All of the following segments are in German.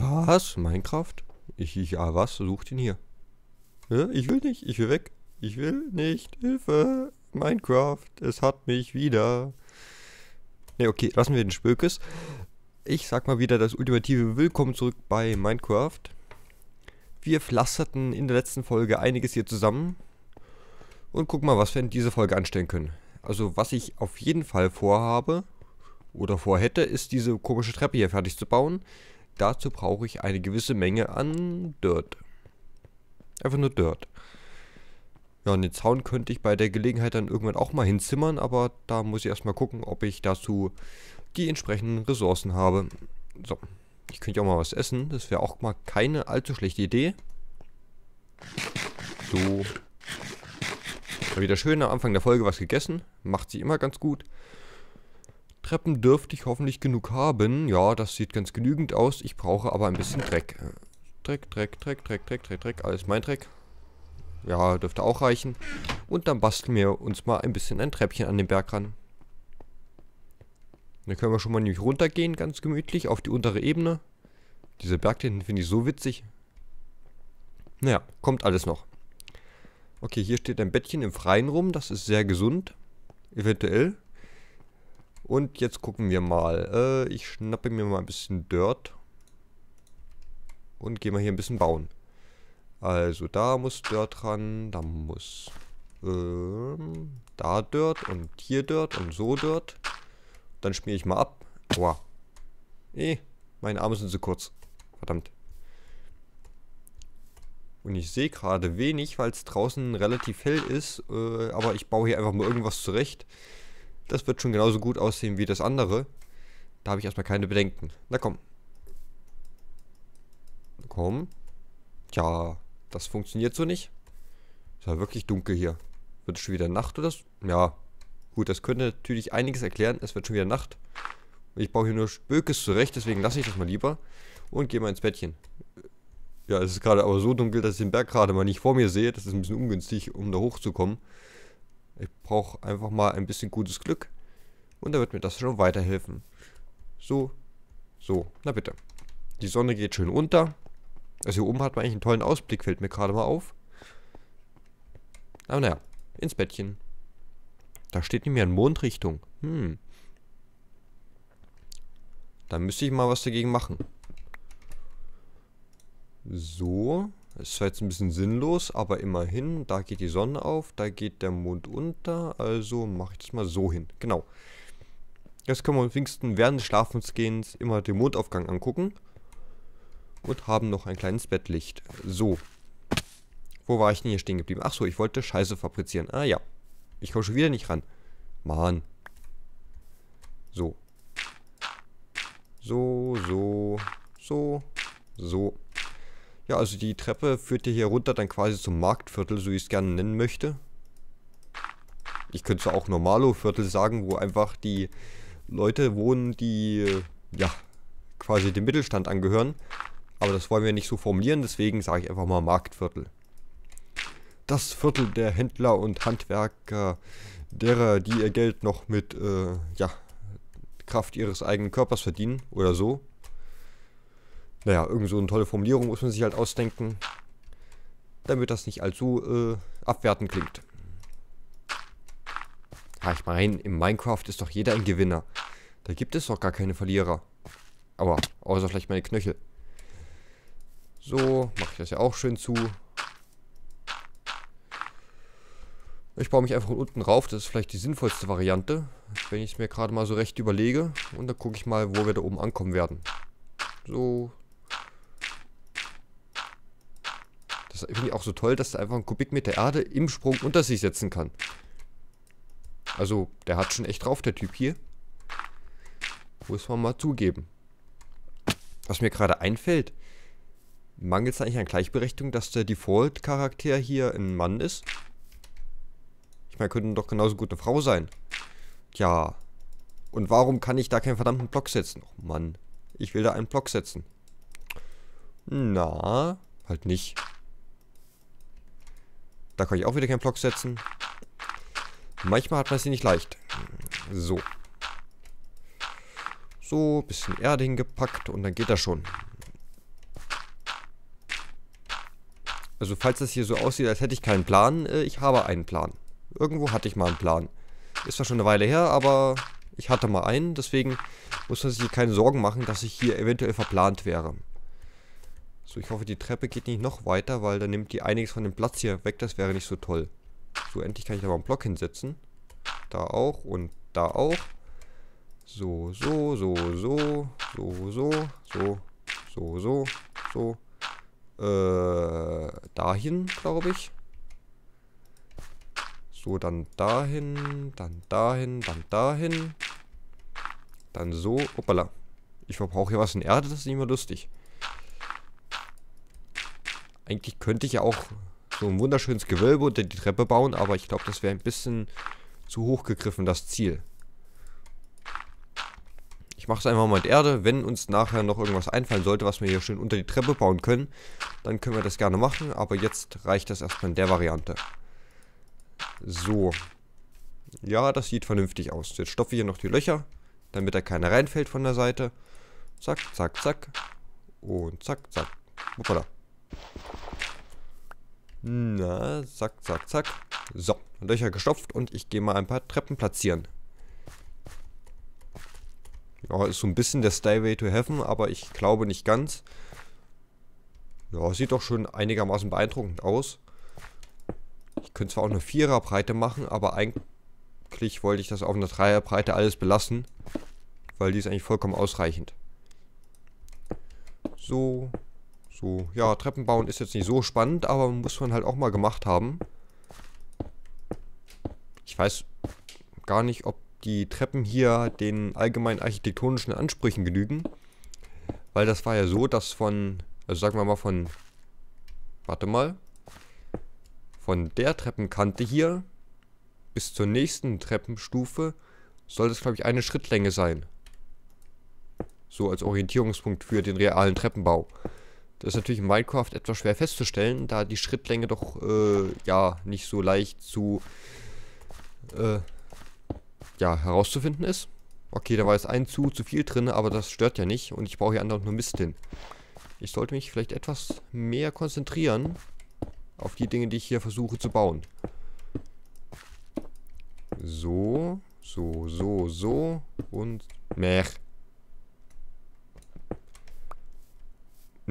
Was? Minecraft? Ich, ich, ja, ah, was? Sucht ihn hier. Hä? Ich will nicht, ich will weg. Ich will nicht. Hilfe! Minecraft, es hat mich wieder. Ne, okay, lassen wir den Spökes. Ich sag mal wieder das ultimative Willkommen zurück bei Minecraft. Wir pflasterten in der letzten Folge einiges hier zusammen. Und guck mal, was wir in dieser Folge anstellen können. Also, was ich auf jeden Fall vorhabe oder vorhätte, ist diese komische Treppe hier fertig zu bauen. Dazu brauche ich eine gewisse Menge an Dirt. Einfach nur Dirt. Ja, und den Zaun könnte ich bei der Gelegenheit dann irgendwann auch mal hinzimmern, aber da muss ich erstmal gucken, ob ich dazu die entsprechenden Ressourcen habe. So, ich könnte auch mal was essen. Das wäre auch mal keine allzu schlechte Idee. So. Wieder schön am Anfang der Folge was gegessen. Macht sie immer ganz gut. Treppen dürfte ich hoffentlich genug haben. Ja, das sieht ganz genügend aus. Ich brauche aber ein bisschen Dreck. Äh, Dreck, Dreck, Dreck, Dreck, Dreck, Dreck, Dreck. Alles mein Dreck. Ja, dürfte auch reichen. Und dann basteln wir uns mal ein bisschen ein Treppchen an den Berg ran. Dann können wir schon mal nämlich runtergehen, ganz gemütlich, auf die untere Ebene. Diese Berg hinten finde ich so witzig. Naja, kommt alles noch. Okay, hier steht ein Bettchen im Freien rum. Das ist sehr gesund. Eventuell. Und jetzt gucken wir mal. Äh, ich schnappe mir mal ein bisschen Dirt. Und gehe mal hier ein bisschen bauen. Also da muss Dirt ran, da muss ähm, da Dirt und hier Dirt und so Dirt. Dann schmier ich mal ab. Aua. Eh, meine Arme sind zu kurz. Verdammt. Und ich sehe gerade wenig, weil es draußen relativ hell ist. Äh, aber ich baue hier einfach mal irgendwas zurecht. Das wird schon genauso gut aussehen wie das andere. Da habe ich erstmal keine Bedenken. Na komm. Komm. Tja, das funktioniert so nicht. Ist ja wirklich dunkel hier. Wird es schon wieder Nacht oder so? Ja. Gut, das könnte natürlich einiges erklären. Es wird schon wieder Nacht. Ich baue hier nur Spökes zurecht, deswegen lasse ich das mal lieber. Und gehe mal ins Bettchen. Ja, es ist gerade aber so dunkel, dass ich den Berg gerade mal nicht vor mir sehe. Das ist ein bisschen ungünstig, um da hochzukommen. Ich brauche einfach mal ein bisschen gutes Glück. Und da wird mir das schon weiterhelfen. So, so, na bitte. Die Sonne geht schön unter. Also hier oben hat man eigentlich einen tollen Ausblick, fällt mir gerade mal auf. Aber naja, ins Bettchen. Da steht nämlich eine Mondrichtung. Hm. Da müsste ich mal was dagegen machen. So. Ist zwar jetzt halt ein bisschen sinnlos, aber immerhin, da geht die Sonne auf, da geht der Mond unter, also mache ich das mal so hin. Genau. Jetzt können wir uns Pfingsten während des Schlafensgehens immer den Mondaufgang angucken. Und haben noch ein kleines Bettlicht. So. Wo war ich denn hier stehen geblieben? Achso, ich wollte Scheiße fabrizieren. Ah ja. Ich komme schon wieder nicht ran. Mann. So. So, so, so, so. Ja, also die Treppe führt dir hier runter dann quasi zum Marktviertel, so wie ich es gerne nennen möchte. Ich könnte es auch Normalo-Viertel sagen, wo einfach die Leute wohnen, die äh, ja quasi dem Mittelstand angehören. Aber das wollen wir nicht so formulieren, deswegen sage ich einfach mal Marktviertel. Das Viertel der Händler und Handwerker, derer, die ihr Geld noch mit, äh, ja, Kraft ihres eigenen Körpers verdienen oder so. Naja, irgend so eine tolle Formulierung muss man sich halt ausdenken, damit das nicht allzu äh, abwertend klingt. Ja, ich meine, im Minecraft ist doch jeder ein Gewinner. Da gibt es doch gar keine Verlierer. Aber, außer vielleicht meine Knöchel. So, mache ich das ja auch schön zu. Ich baue mich einfach von unten rauf, das ist vielleicht die sinnvollste Variante, wenn ich es mir gerade mal so recht überlege. Und dann gucke ich mal, wo wir da oben ankommen werden. So, Das finde ich auch so toll, dass er einfach einen Kubikmeter Erde im Sprung unter sich setzen kann. Also, der hat schon echt drauf, der Typ hier. Muss man mal zugeben. Was mir gerade einfällt, mangelt es eigentlich an Gleichberechtigung, dass der Default-Charakter hier ein Mann ist? Ich meine, könnte doch genauso gut eine Frau sein. Tja. Und warum kann ich da keinen verdammten Block setzen? Oh Mann, ich will da einen Block setzen. Na, halt nicht. Da kann ich auch wieder keinen Block setzen. Manchmal hat man es hier nicht leicht. So. So, bisschen Erde hingepackt und dann geht das schon. Also falls das hier so aussieht, als hätte ich keinen Plan, äh, ich habe einen Plan. Irgendwo hatte ich mal einen Plan. Ist zwar schon eine Weile her, aber ich hatte mal einen, deswegen muss man sich hier keine Sorgen machen, dass ich hier eventuell verplant wäre. So, ich hoffe, die Treppe geht nicht noch weiter, weil dann nimmt die einiges von dem Platz hier weg. Das wäre nicht so toll. So, endlich kann ich aber einen Block hinsetzen. Da auch und da auch. So, so, so, so, so, so, so, so, so, so. Äh, dahin, glaube ich. So, dann dahin, dann dahin, dann dahin. Dann so, hoppala. Ich verbrauche hier was in Erde, das ist nicht mehr lustig. Eigentlich könnte ich ja auch so ein wunderschönes Gewölbe unter die Treppe bauen, aber ich glaube, das wäre ein bisschen zu hoch gegriffen, das Ziel. Ich mache es einfach mal mit Erde. Wenn uns nachher noch irgendwas einfallen sollte, was wir hier schön unter die Treppe bauen können, dann können wir das gerne machen. Aber jetzt reicht das erstmal in der Variante. So. Ja, das sieht vernünftig aus. Jetzt stopfe ich hier noch die Löcher, damit da keiner reinfällt von der Seite. Zack, zack, zack. Und zack, zack. Hoppala. Na, zack, zack, zack. So, Löcher gestopft und ich gehe mal ein paar Treppen platzieren. Ja, ist so ein bisschen der Stairway to Heaven, aber ich glaube nicht ganz. Ja, sieht doch schon einigermaßen beeindruckend aus. Ich könnte zwar auch eine Viererbreite machen, aber eigentlich wollte ich das auf einer Dreierbreite alles belassen. Weil die ist eigentlich vollkommen ausreichend. So, so, ja, Treppen bauen ist jetzt nicht so spannend, aber muss man halt auch mal gemacht haben. Ich weiß gar nicht, ob die Treppen hier den allgemeinen architektonischen Ansprüchen genügen. Weil das war ja so, dass von, also sagen wir mal von, warte mal, von der Treppenkante hier bis zur nächsten Treppenstufe soll das, glaube ich, eine Schrittlänge sein. So als Orientierungspunkt für den realen Treppenbau. Das ist natürlich in Minecraft etwas schwer festzustellen, da die Schrittlänge doch äh, ja nicht so leicht zu äh, ja, herauszufinden ist. Okay, da war jetzt ein zu zu viel drin, aber das stört ja nicht und ich brauche hier andauernd nur Mist hin. Ich sollte mich vielleicht etwas mehr konzentrieren auf die Dinge, die ich hier versuche zu bauen. So, so, so, so und mehr.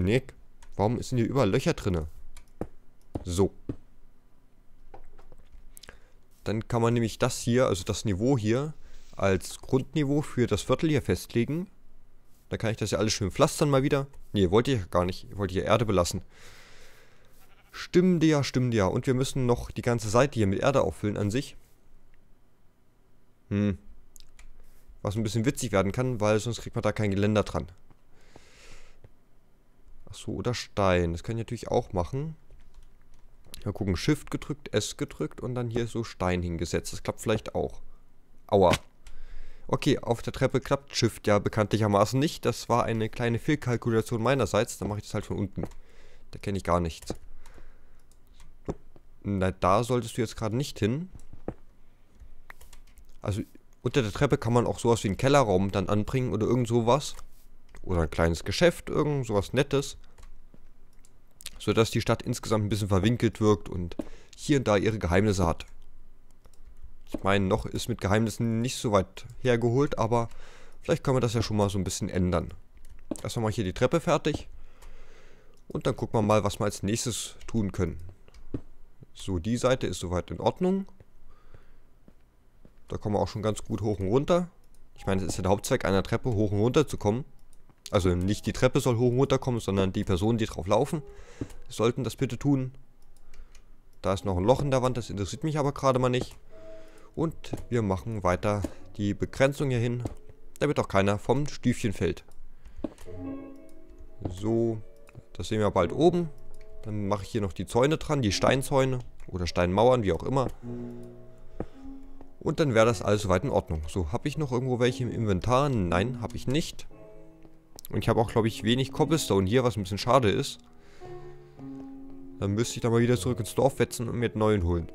Dominik, warum sind hier überall Löcher drinne? So. Dann kann man nämlich das hier, also das Niveau hier, als Grundniveau für das Viertel hier festlegen. Da kann ich das ja alles schön pflastern mal wieder. Ne, wollte ich gar nicht. Wollte ich ja Erde belassen. Stimmt ja, stimmt ja. Und wir müssen noch die ganze Seite hier mit Erde auffüllen an sich. Hm. Was ein bisschen witzig werden kann, weil sonst kriegt man da kein Geländer dran. Achso, oder Stein. Das kann ich natürlich auch machen. Mal gucken, Shift gedrückt, S gedrückt und dann hier so Stein hingesetzt. Das klappt vielleicht auch. Aua. Okay, auf der Treppe klappt Shift ja bekanntlichermaßen nicht. Das war eine kleine Fehlkalkulation meinerseits. Dann mache ich das halt von unten. Da kenne ich gar nichts. Na, da solltest du jetzt gerade nicht hin. Also, unter der Treppe kann man auch sowas wie einen Kellerraum dann anbringen oder irgend sowas. Oder ein kleines Geschäft, irgend sowas Nettes. Sodass die Stadt insgesamt ein bisschen verwinkelt wirkt und hier und da ihre Geheimnisse hat. Ich meine, noch ist mit Geheimnissen nicht so weit hergeholt, aber vielleicht können wir das ja schon mal so ein bisschen ändern. Erstmal mal hier die Treppe fertig. Und dann gucken wir mal, was wir als nächstes tun können. So, die Seite ist soweit in Ordnung. Da kommen wir auch schon ganz gut hoch und runter. Ich meine, es ist ja der Hauptzweck einer Treppe, hoch und runter zu kommen. Also nicht die Treppe soll hoch und runter kommen, sondern die Personen, die drauf laufen, sollten das bitte tun. Da ist noch ein Loch in der Wand, das interessiert mich aber gerade mal nicht. Und wir machen weiter die Begrenzung hier hin, damit auch keiner vom Stiefchen fällt. So, das sehen wir bald oben. Dann mache ich hier noch die Zäune dran, die Steinzäune oder Steinmauern, wie auch immer. Und dann wäre das alles soweit in Ordnung. So, habe ich noch irgendwo welche im Inventar? Nein, habe ich nicht. Und ich habe auch, glaube ich, wenig Cobblestone hier, was ein bisschen schade ist. Dann müsste ich da mal wieder zurück ins Dorf wetzen und mir einen neuen holen.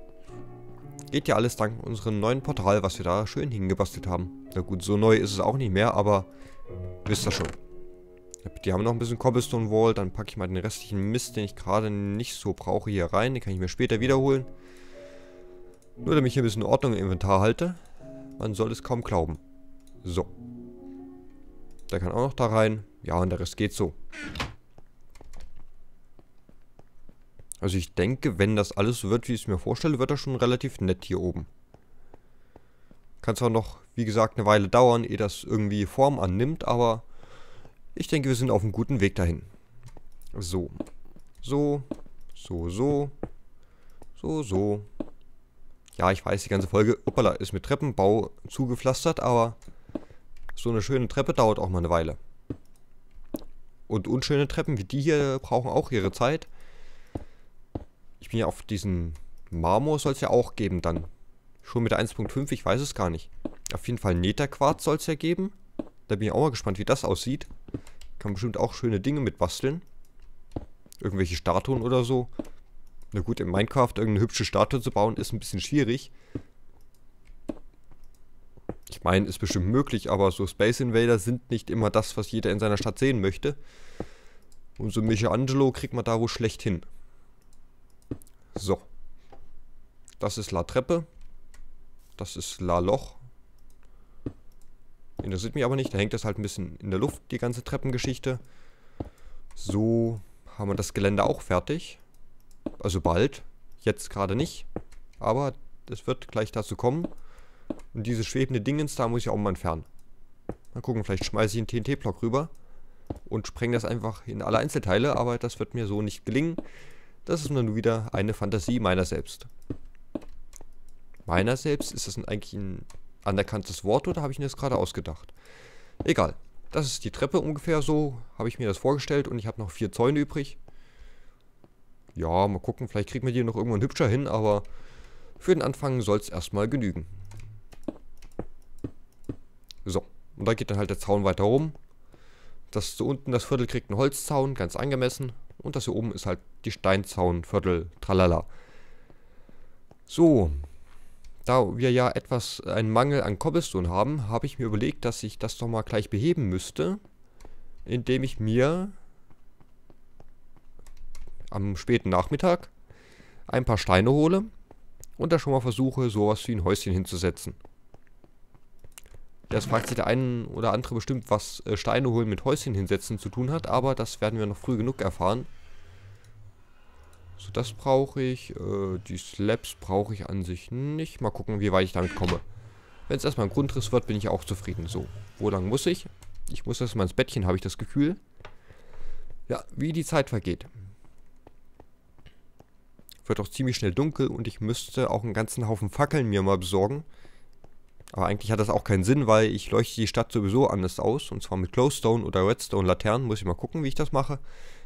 Geht ja alles dank unserem neuen Portal, was wir da schön hingebastelt haben. Na gut, so neu ist es auch nicht mehr, aber wisst ihr schon. Die haben noch ein bisschen Cobblestone Wall, dann packe ich mal den restlichen Mist, den ich gerade nicht so brauche, hier rein. Den kann ich mir später wiederholen. Nur damit ich hier ein bisschen Ordnung im Inventar halte. Man soll es kaum glauben. So. Der kann auch noch da rein. Ja, und der Rest geht so. Also ich denke, wenn das alles wird, wie ich es mir vorstelle, wird das schon relativ nett hier oben. Kann zwar noch, wie gesagt, eine Weile dauern, ehe das irgendwie Form annimmt, aber ich denke, wir sind auf einem guten Weg dahin. So. So. So, so. So, so. Ja, ich weiß, die ganze Folge, uppala, ist mit Treppenbau zugepflastert, aber so eine schöne Treppe dauert auch mal eine Weile. Und unschöne Treppen wie die hier brauchen auch ihre Zeit. Ich bin ja auf diesen Marmor soll es ja auch geben dann. Schon mit der 1.5, ich weiß es gar nicht. Auf jeden Fall Netherquarz soll es ja geben. Da bin ich auch mal gespannt, wie das aussieht. Kann bestimmt auch schöne Dinge mit basteln. Irgendwelche Statuen oder so. Na gut, in Minecraft irgendeine hübsche Statue zu bauen, ist ein bisschen schwierig. Ich meine, ist bestimmt möglich, aber so Space Invader sind nicht immer das, was jeder in seiner Stadt sehen möchte. Und so Michelangelo kriegt man da wohl schlecht hin. So. Das ist La Treppe. Das ist La Loch. Interessiert mich aber nicht. Da hängt das halt ein bisschen in der Luft, die ganze Treppengeschichte. So haben wir das Gelände auch fertig. Also bald. Jetzt gerade nicht. Aber es wird gleich dazu kommen. Und dieses schwebende Dingens da muss ich auch mal entfernen. Mal gucken, vielleicht schmeiße ich einen TNT-Block rüber und spreng das einfach in alle Einzelteile, aber das wird mir so nicht gelingen. Das ist nur wieder eine Fantasie meiner selbst. Meiner selbst? Ist das eigentlich ein anerkanntes Wort oder habe ich mir das gerade ausgedacht? Egal. Das ist die Treppe ungefähr so, habe ich mir das vorgestellt und ich habe noch vier Zäune übrig. Ja, mal gucken, vielleicht kriegen wir die noch irgendwann hübscher hin, aber für den Anfang soll es erstmal genügen. So, und da geht dann halt der Zaun weiter rum. Das so unten, das Viertel kriegt einen Holzzaun, ganz angemessen. Und das hier oben ist halt die Steinzaunviertel, tralala. So, da wir ja etwas einen Mangel an Cobblestone haben, habe ich mir überlegt, dass ich das doch mal gleich beheben müsste, indem ich mir am späten Nachmittag ein paar Steine hole und da schon mal versuche, sowas wie ein Häuschen hinzusetzen. Das fragt sich der einen oder andere bestimmt, was äh, Steine holen mit Häuschen hinsetzen zu tun hat, aber das werden wir noch früh genug erfahren. So, das brauche ich. Äh, die Slabs brauche ich an sich nicht. Mal gucken, wie weit ich damit komme. Wenn es erstmal ein Grundriss wird, bin ich auch zufrieden. So, wo lang muss ich? Ich muss erstmal ins Bettchen, habe ich das Gefühl. Ja, wie die Zeit vergeht. Wird auch ziemlich schnell dunkel und ich müsste auch einen ganzen Haufen Fackeln mir mal besorgen. Aber eigentlich hat das auch keinen Sinn, weil ich leuchte die Stadt sowieso anders aus. Und zwar mit Glowstone oder Redstone-Laternen. Muss ich mal gucken, wie ich das mache.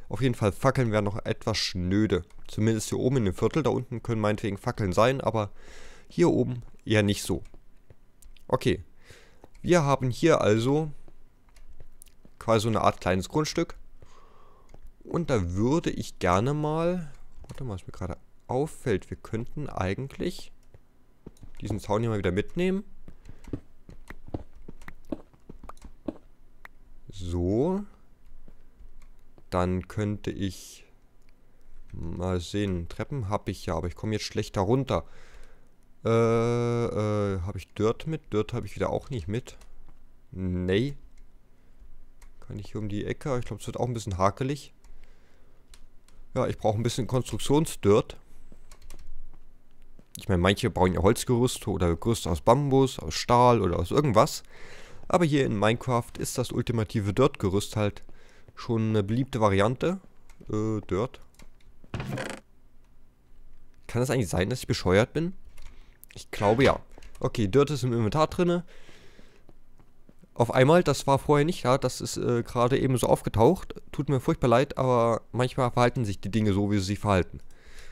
Auf jeden Fall, Fackeln wären noch etwas schnöde. Zumindest hier oben in dem Viertel. Da unten können meinetwegen Fackeln sein, aber hier oben eher nicht so. Okay. Wir haben hier also quasi so eine Art kleines Grundstück. Und da würde ich gerne mal... Warte mal, was mir gerade auffällt. Wir könnten eigentlich diesen Zaun hier mal wieder mitnehmen. so. Dann könnte ich mal sehen. Treppen habe ich ja, aber ich komme jetzt schlechter runter. Äh, äh, habe ich Dirt mit? Dirt habe ich wieder auch nicht mit. Nee. Kann ich hier um die Ecke? Ich glaube, es wird auch ein bisschen hakelig. Ja, ich brauche ein bisschen Konstruktionsdirt. Ich meine, manche brauchen ja Holzgerüste oder Gerüste aus Bambus, aus Stahl oder aus irgendwas. Aber hier in Minecraft ist das ultimative Dirt-Gerüst halt schon eine beliebte Variante. Äh, Dirt. Kann das eigentlich sein, dass ich bescheuert bin? Ich glaube ja. Okay, Dirt ist im Inventar drinne. Auf einmal, das war vorher nicht da, ja, das ist äh, gerade eben so aufgetaucht. Tut mir furchtbar leid, aber manchmal verhalten sich die Dinge so, wie sie sich verhalten.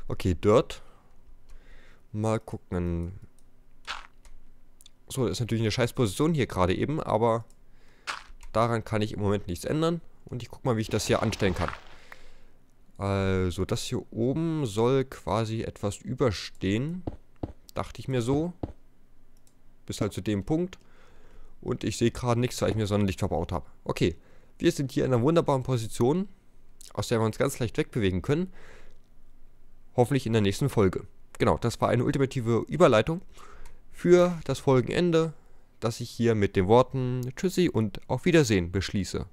Okay, Dirt. Mal gucken. So, das ist natürlich eine scheiß Position hier gerade eben, aber daran kann ich im Moment nichts ändern. Und ich guck mal, wie ich das hier anstellen kann. Also, das hier oben soll quasi etwas überstehen. Dachte ich mir so. Bis halt zu dem Punkt. Und ich sehe gerade nichts, weil ich mir Sonnenlicht verbaut habe. Okay, wir sind hier in einer wunderbaren Position, aus der wir uns ganz leicht wegbewegen können. Hoffentlich in der nächsten Folge. Genau, das war eine ultimative Überleitung für das Folgenende, das ich hier mit den Worten Tschüssi und auf Wiedersehen beschließe.